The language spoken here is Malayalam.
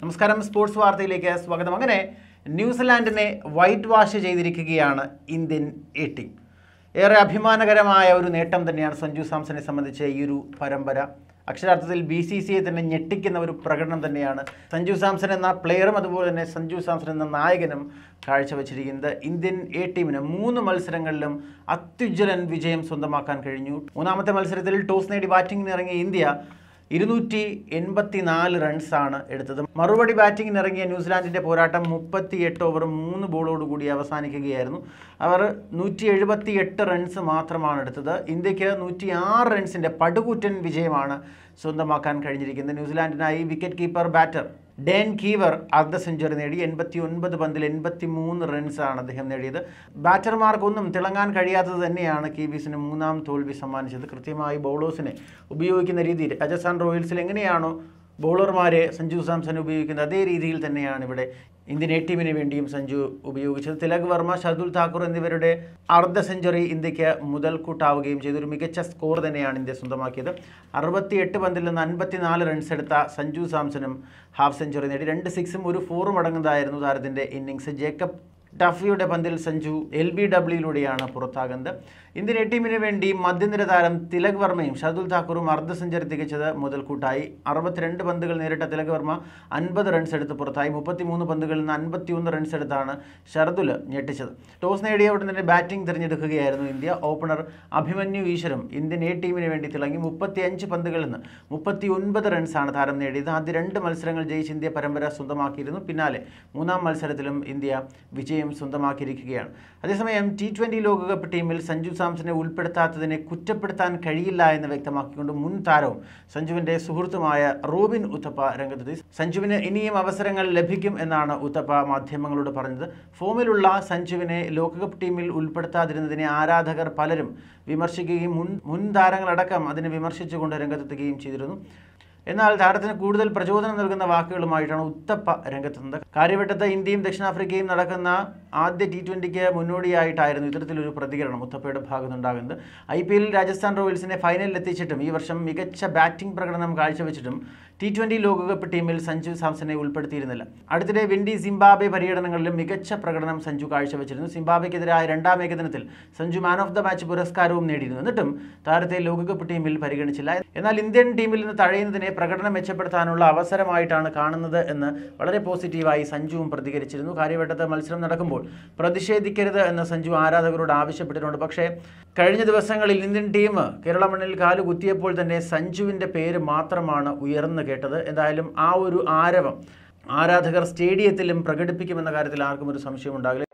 നമസ്കാരം സ്പോർട്സ് വാർത്തയിലേക്ക് സ്വാഗതം അങ്ങനെ ന്യൂസിലാൻഡിനെ വൈറ്റ് വാഷ് ചെയ്തിരിക്കുകയാണ് ഇന്ത്യൻ എ ടീം ഏറെ അഭിമാനകരമായ ഒരു നേട്ടം തന്നെയാണ് സഞ്ജു സാംസനെ സംബന്ധിച്ച ഈ ഒരു പരമ്പര അക്ഷരാർത്ഥത്തിൽ ബി സി സിയെ തന്നെ ഞെട്ടിക്കുന്ന ഒരു പ്രകടനം തന്നെയാണ് സഞ്ജു സാംസൺ എന്ന പ്ലെയറും അതുപോലെ തന്നെ സഞ്ജു സാംസൺ എന്ന നായകനും കാഴ്ചവെച്ചിരിക്കുന്നത് ഇന്ത്യൻ എ ടീമിന് മൂന്ന് മത്സരങ്ങളിലും അത്യുജ്വലൻ വിജയം സ്വന്തമാക്കാൻ കഴിഞ്ഞു മൂന്നാമത്തെ മത്സരത്തിൽ ടോസ് നേടി ഇറങ്ങിയ ഇന്ത്യ ഇരുന്നൂറ്റി എൺപത്തി നാല് റൺസാണ് എടുത്തത് മറുപടി ബാറ്റിംഗിന് ഇറങ്ങിയ ന്യൂസിലാൻഡിൻ്റെ പോരാട്ടം മുപ്പത്തി എട്ട് ഓവർ മൂന്ന് ബോളോട് കൂടി അവസാനിക്കുകയായിരുന്നു അവർ നൂറ്റി എഴുപത്തി എട്ട് റൺസ് മാത്രമാണ് എടുത്തത് ഇന്ത്യക്ക് നൂറ്റി ആറ് റൺസിൻ്റെ പടുകൂറ്റൻ വിജയമാണ് സ്വന്തമാക്കാൻ കഴിഞ്ഞിരിക്കുന്നത് ന്യൂസിലാൻഡിനായി wicket keeper batter Dane Cleaver അർദ്ധ സെഞ്ചുറി നേടി എൺപത്തി ഒൻപത് പന്തിൽ എൺപത്തി മൂന്ന് റൺസാണ് അദ്ദേഹം നേടിയത് ബാറ്റർമാർക്കൊന്നും തിളങ്ങാൻ കഴിയാത്തത് തന്നെയാണ് കീവീസിന് മൂന്നാം തോൽവി സമ്മാനിച്ചത് കൃത്യമായി ബൗളേഴ്സിനെ ഉപയോഗിക്കുന്ന രീതിയിൽ രാജസ്ഥാൻ റോയൽസിൽ എങ്ങനെയാണോ ബൗളർമാരെ സഞ്ജു സാംസൺ ഉപയോഗിക്കുന്നത് അതേ രീതിയിൽ തന്നെയാണ് ഇവിടെ ഇന്ത്യൻ എ ടീമിന് വേണ്ടിയും സഞ്ജു ഉപയോഗിച്ചത് തിലക് വർമ്മ ഷർദുൽ താക്കൂർ എന്നിവരുടെ അർദ്ധ സെഞ്ചുറി ഇന്ത്യക്ക് മുതൽക്കൂട്ടാവുകയും ചെയ്തു ഒരു മികച്ച സ്കോർ തന്നെയാണ് ഇന്ത്യ സ്വന്തമാക്കിയത് അറുപത്തിയെട്ട് പന്തിൽ നിന്ന് അൻപത്തിനാല് റൺസ് എടുത്ത സഞ്ജു സാംസണും ഹാഫ് സെഞ്ചുറി നേടി രണ്ട് സിക്സും ഒരു ഫോറും അടങ്ങുന്നതായിരുന്നു താരത്തിൻ്റെ ഇന്നിങ്സ് ജേക്കബ് ടഫിയുടെ പന്തിൽ സഞ്ജു എൽ ബി ഡബ്ല്യുയിലൂടെയാണ് പുറത്താകുന്നത് ഇന്ത്യൻ എ ടീമിന് വേണ്ടി മധ്യനിര താരം തിലക് വർമ്മയും ഷർദുൽ താക്കൂറും അർദ്ധ സെഞ്ചുറി തികച്ചത് മുതൽക്കൂട്ടായി അറുപത്തിരണ്ട് പന്തുകൾ നേരിട്ട തിലക് വർമ്മ അൻപത് റൺസ് എടുത്ത് പുറത്തായി മുപ്പത്തിമൂന്ന് പന്തുകളിൽ നിന്ന് അൻപത്തിയൊന്ന് റൺസ് എടുത്താണ് ഷർദുൽ ഞെട്ടിച്ചത് ടോസ് നേടിയ ഉടൻ തന്നെ ബാറ്റിംഗ് തിരഞ്ഞെടുക്കുകയായിരുന്നു ഇന്ത്യ ഓപ്പണർ അഭിമന്യു ഈശ്വരും ഇന്ത്യൻ എ ടീമിന് വേണ്ടി തിളങ്ങി മുപ്പത്തിയഞ്ച് പന്തുകളിൽ നിന്ന് മുപ്പത്തി ഒൻപത് റൺസാണ് താരം നേടിയത് ആദ്യ രണ്ട് മത്സരങ്ങൾ ജയിച്ച് ഇന്ത്യ പരമ്പര സ്വന്തമാക്കിയിരുന്നു പിന്നാലെ മൂന്നാം മത്സരത്തിലും ഇന്ത്യ വിജയം വിജയം സ്വന്തമാക്കിയിരിക്കുകയാണ് അതേസമയം ടി ട്വൻ്റി ലോകകപ്പ് ടീമിൽ സഞ്ജു സാംസനെ ഉൾപ്പെടുത്താത്തതിനെ കുറ്റപ്പെടുത്താൻ കഴിയില്ല എന്ന് വ്യക്തമാക്കിക്കൊണ്ട് മുൻ താരവും സഞ്ജുവിൻ്റെ സുഹൃത്തുമായ റോബിൻ ഉത്തപ്പ രംഗത്തെത്തി സഞ്ജുവിന് ഇനിയും അവസരങ്ങൾ ലഭിക്കും എന്നാണ് ഉത്തപ്പ മാധ്യമങ്ങളോട് പറഞ്ഞത് ഫോമിലുള്ള സഞ്ജുവിനെ ലോകകപ്പ് ടീമിൽ ഉൾപ്പെടുത്താതിരുന്നതിനെ ആരാധകർ പലരും വിമർശിക്കുകയും മുൻ മുൻ താരങ്ങളടക്കം അതിനെ വിമർശിച്ചുകൊണ്ട് രംഗത്തെത്തുകയും ചെയ്തിരുന്നു എന്നാൽ താരത്തിന് കൂടുതൽ പ്രചോദനം നൽകുന്ന വാക്കുകളുമായിട്ടാണ് ഉത്തപ്പ രംഗത്തുന്നത് കാര്യവട്ടത്ത് ഇന്ത്യയും ദക്ഷിണാഫ്രിക്കയും നടക്കുന്ന ആദ്യ ടി ട്വൻ്റിക്ക് മുന്നോടിയായിട്ടായിരുന്നു ഇത്തരത്തിലൊരു പ്രതികരണം മുത്തപ്പയുടെ ഭാഗത്തുണ്ടാകുന്നത് ഐ പി എല്ലിൽ രാജസ്ഥാൻ റോയൽസിനെ ഫൈനലിൽ എത്തിച്ചിട്ടും ഈ വർഷം മികച്ച ബാറ്റിംഗ് പ്രകടനം കാഴ്ചവെച്ചിട്ടും ടി ട്വൻ്റി ലോകകപ്പ് ടീമിൽ സഞ്ജു സാംസനെ ഉൾപ്പെടുത്തിയിരുന്നില്ല അടുത്തിടെ വിൻഡി സിംബാബെ പര്യടനങ്ങളിലും മികച്ച പ്രകടനം സഞ്ജു കാഴ്ചവെച്ചിരുന്നു സിംബാബെക്കെതിരായ രണ്ടാം ഏകദിനത്തിൽ Sanju man of the match പുരസ്കാരവും നേടിയിരുന്നു എന്നിട്ടും താരത്തെ ലോകകപ്പ് ടീമിൽ പരിഗണിച്ചില്ല എന്നാൽ ഇന്ത്യൻ ടീമിൽ നിന്ന് തഴയുന്നതിനെ പ്രകടനം മെച്ചപ്പെടുത്താനുള്ള അവസരമായിട്ടാണ് കാണുന്നത് എന്ന് വളരെ പോസിറ്റീവായി സഞ്ജുവും പ്രതികരിച്ചിരുന്നു കാര്യവട്ടത്തെ മത്സരം നടക്കുമ്പോൾ പ്രതിഷേധിക്കരുത് എന്ന് സഞ്ജു ആരാധകരോട് ആവശ്യപ്പെട്ടിട്ടുണ്ട് പക്ഷേ കഴിഞ്ഞ ദിവസങ്ങളിൽ ഇന്ത്യൻ ടീം കേരള മണ്ണിൽ കാല് കുത്തിയപ്പോൾ തന്നെ സഞ്ജുവിൻ്റെ പേര് മാത്രമാണ് ഉയർന്നു കേട്ടത് എന്തായാലും ആ ഒരു ആരവം ആരാധകർ സ്റ്റേഡിയത്തിലും പ്രകടിപ്പിക്കുമെന്ന കാര്യത്തിൽ ആർക്കും ഒരു സംശയം ഉണ്ടാകില്ല